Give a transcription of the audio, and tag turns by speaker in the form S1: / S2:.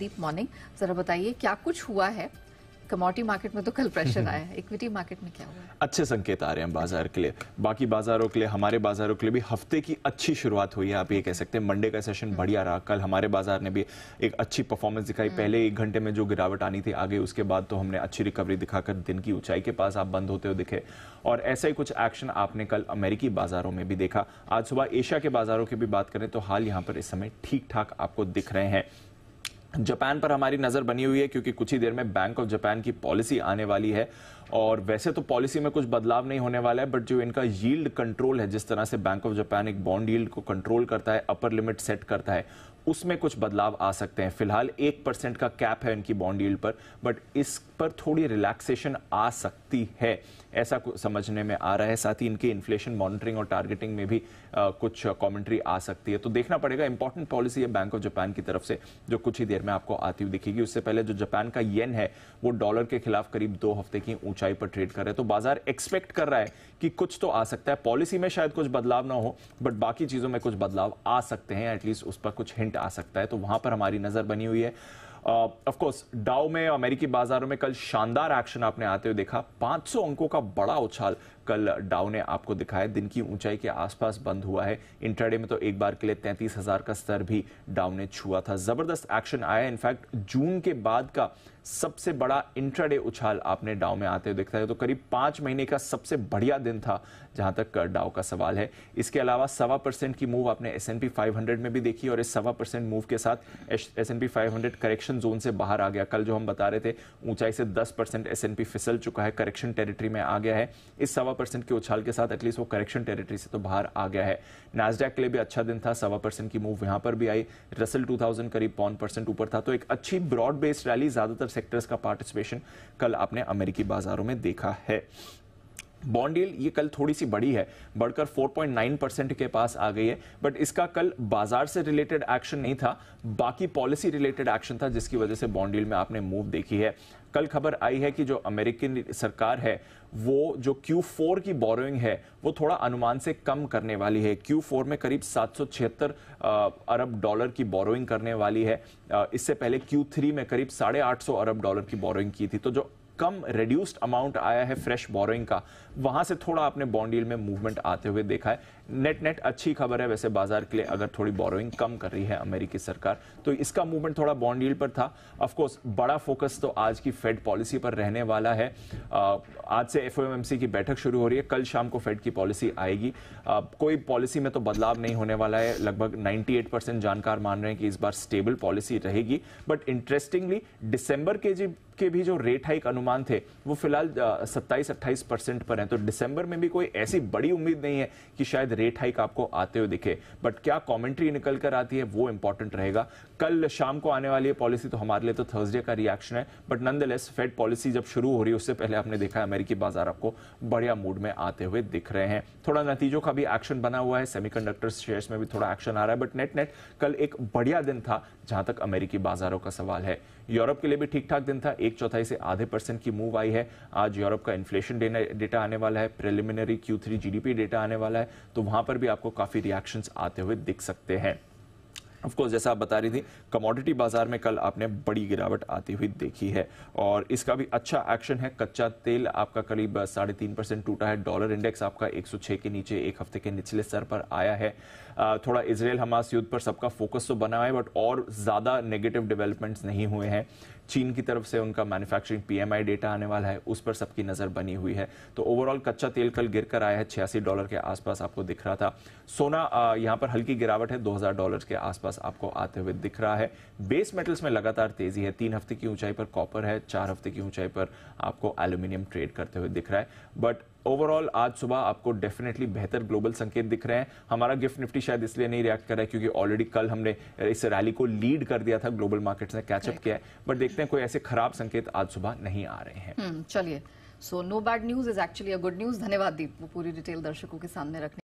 S1: दीप morning जरा बताइए क्या कुछ हुआ है कमोडिटी मार्केट में तो कल प्रेशर आया है इक्विटी मार्केट में क्या हुआ अच्छे संकेत आ रहे हैं बाजार के लिए बाकी बाजारों के लिए हमारे बाजारों के लिए भी हफ्ते की अच्छी शुरुआत हुई है आप ये कह सकते हैं मंडे का सेशन बढ़िया रहा कल हमारे बाजार ने भी एक अच्छी परफॉर्मेंस दिखाई हम्म। पहले एक घंटे में जो गिरावट आनी थी आगे उसके बाद तो हमने अच्छी रिकवरी दिखाकर दिन की ऊंचाई के पास आप बंद होते हुए दिखे और ऐसा ही कुछ एक्शन आपने कल अमेरिकी बाजारों में भी देखा आज सुबह एशिया के बाजारों की भी बात करें तो हाल यहाँ पर इस समय ठीक ठाक आपको दिख रहे हैं जापान पर हमारी नज़र बनी हुई है क्योंकि कुछ ही देर में बैंक ऑफ जापान की पॉलिसी आने वाली है और वैसे तो पॉलिसी में कुछ बदलाव नहीं होने वाला है बट जो इनका यील्ड कंट्रोल है जिस तरह से बैंक ऑफ जापान एक बॉन्ड यील्ड को कंट्रोल करता है अपर लिमिट सेट करता है उसमें कुछ बदलाव आ सकते हैं फिलहाल एक परसेंट का कैप है इनकी बॉन्ड यील्ड पर बट इस पर थोड़ी रिलैक्सेशन आ सकती है ऐसा समझने में आ रहा है साथ ही इनके इन्फ्लेशन मॉनिटरिंग और टारगेटिंग में भी आ, कुछ कमेंट्री आ सकती है तो देखना पड़ेगा इंपॉर्टेंट पॉलिसी है बैंक ऑफ जापान की तरफ से जो कुछ ही देर में आपको आती हुई दिखेगी उससे पहले जो जापान का येन है वो डॉलर के खिलाफ करीब दो हफ्ते की ऊंचाई पर ट्रेड कर रहा है तो बाजार एक्सपेक्ट कर रहा है कि कुछ तो आ सकता है पॉलिसी में शायद कुछ बदलाव ना हो बट बाकी चीजों में कुछ बदलाव आ सकते हैं एटलीस्ट उस पर कुछ हिंट सेंटिमेंट आ सकता है तो वहां पर हमारी नजर बनी हुई है ऑफ कोर्स डाउ में अमेरिकी बाजारों में कल शानदार एक्शन आपने आते हुए देखा 500 अंकों का बड़ा उछाल कल डाउ ने आपको दिखाया दिन की ऊंचाई के आसपास बंद हुआ है इंटरडे में तो एक बार के लिए तैंतीस हजार का स्तर भी डाउ ने छुआ था जबरदस्त एक्शन आया इनफैक्ट जून के बाद का सबसे बड़ा इंट्राडे उछाल आपने डाउ में आते हुए दिखता है तो करीब पांच महीने का सबसे बढ़िया दिन था जहां तक डाउ का सवाल है इसके अलावा सवा परसेंट की मूव आपने एस एन पी में भी देखी और इस सवा परसेंट मूव के साथ S N P correction zone से बाहर आ गया कल जो हम बता रहे थे ऊंचाई से दस परसेंट एस एन पी फिसल चुका है करेक्शन टेरिटरी में आ गया है इस सवा परसेंट के उछाल के साथ एटलीस्ट वो करेक्शन टेरिटरी से तो बाहर आ गया है नैसडैक के लिए भी अच्छा दिन था सवा परसेंट की मूव यहाँ पर भी आई रसल 2000 करीब पौन परसेंट ऊपर था तो एक अच्छी ब्रॉड बेस्ड रैली ज़्यादातर सेक्टर्स का पार्टिसिपेशन कल आपने अमेरिकी बाजारों में देखा है बॉन्डील ये कल थोड़ी सी बड़ी है बढ़कर 4.9 परसेंट के पास आ गई है बट इसका कल बाजार से रिलेटेड एक्शन नहीं था बाकी पॉलिसी रिलेटेड एक्शन था जिसकी वजह से बॉन्डील में आपने मूव देखी है कल खबर आई है कि जो अमेरिकन सरकार है वो जो Q4 की बोरोइंग है वो थोड़ा अनुमान से कम करने वाली है Q4 में करीब सात अरब डॉलर की बोरोइंग करने वाली है इससे पहले Q3 में करीब साढ़े अरब डॉलर की बोरोइंग की थी तो जो कम रिड्यूस्ड अमाउंट आया है फ्रेश बोरोइंग का वहां से थोड़ा आपने बॉन्डील में मूवमेंट आते हुए देखा है नेट नेट अच्छी खबर है वैसे बाजार के लिए अगर थोड़ी बोरोइंग कम कर रही है अमेरिकी सरकार तो इसका मूवमेंट थोड़ा बॉन्डील पर था ऑफकोर्स बड़ा फोकस तो आज की फेड पॉलिसी पर रहने वाला है आज से एफ की बैठक शुरू हो रही है कल शाम को फेड की पॉलिसी आएगी कोई पॉलिसी में तो बदलाव नहीं होने वाला है लगभग 98 परसेंट जानकार मान रहे हैं कि इस बार स्टेबल पॉलिसी रहेगी बट इंटरेस्टिंगली डिसंबर के जी के भी जो रेट हाइक अनुमान थे वो फिलहाल सत्ताईस अट्ठाईस परसेंट पर हैं तो दिसंबर में भी कोई ऐसी बड़ी उम्मीद नहीं है कि शायद रेट हाइक आपको आते हुए दिखे बट क्या कमेंट्री निकल कर आती है वो इंपॉर्टेंट रहेगा कल शाम को आने वाली है पॉलिसी तो हमारे लिए तो थर्सडे का रिएक्शन है बट नंद फेड पॉलिसी जब शुरू हो रही है उससे पहले आपने देखा अमेरिकी बाजार आपको बढ़िया मूड में आते हुए दिख रहे हैं थोड़ा नतीजों का भी एक्शन बना हुआ है सेमीकंडक्टर शेयर्स में भी थोड़ा एक्शन आ रहा है बट नेट नेट कल एक बढ़िया दिन था जहां तक अमेरिकी बाजारों का सवाल है यूरोप के लिए भी ठीक ठाक दिन था एक चौथाई से आधे परसेंट की मूव आई है आज यूरोप का इन्फ्लेशन डेटा आने वाला है preliminary Q three GDP data आने वाला है तो वहां पर भी आपको काफ़ी रिएक्शन आते हुए दिख सकते हैं ऑफ कोर्स जैसा आप बता रही थी कमोडिटी बाजार में कल आपने बड़ी गिरावट आती हुई देखी है और इसका भी अच्छा एक्शन है कच्चा तेल आपका करीब साढ़े तीन परसेंट टूटा है डॉलर इंडेक्स आपका 106 के नीचे एक हफ्ते के निचले स्तर पर आया है थोड़ा इसराइल हमास युद्ध पर सबका फोकस तो बना है बट और ज़्यादा नेगेटिव डेवलपमेंट्स नहीं हुए हैं चीन की तरफ से उनका मैन्युफैक्चरिंग पीएमआई डेटा आने वाला है उस पर सबकी नज़र बनी हुई है तो ओवरऑल कच्चा तेल कल गिर कर आया है छियासी डॉलर के आसपास आपको दिख रहा था सोना यहां पर हल्की गिरावट है 2000 डॉलर के आसपास आपको आते हुए दिख रहा है बेस मेटल्स में लगातार तेजी है तीन हफ्ते की ऊंचाई पर कॉपर है चार हफ्ते की ऊंचाई पर आपको एल्यूमिनियम ट्रेड करते हुए दिख रहा है बट ओवरऑल आज सुबह आपको डेफिनेटली बेहतर ग्लोबल संकेत दिख रहे हैं हमारा गिफ्ट निफ्टी शायद इसलिए नहीं रिएक्ट कर रहा है क्योंकि ऑलरेडी कल हमने इस रैली को लीड कर दिया था ग्लोबल मार्केट्स ने कैचअप किया है बट देखते हैं कोई ऐसे खराब संकेत आज सुबह नहीं आ रहे हैं हम्म, चलिए so no bad news is actually a good news धन्यवाद दीप वो पूरी डिटेल दर्शकों के सामने रखने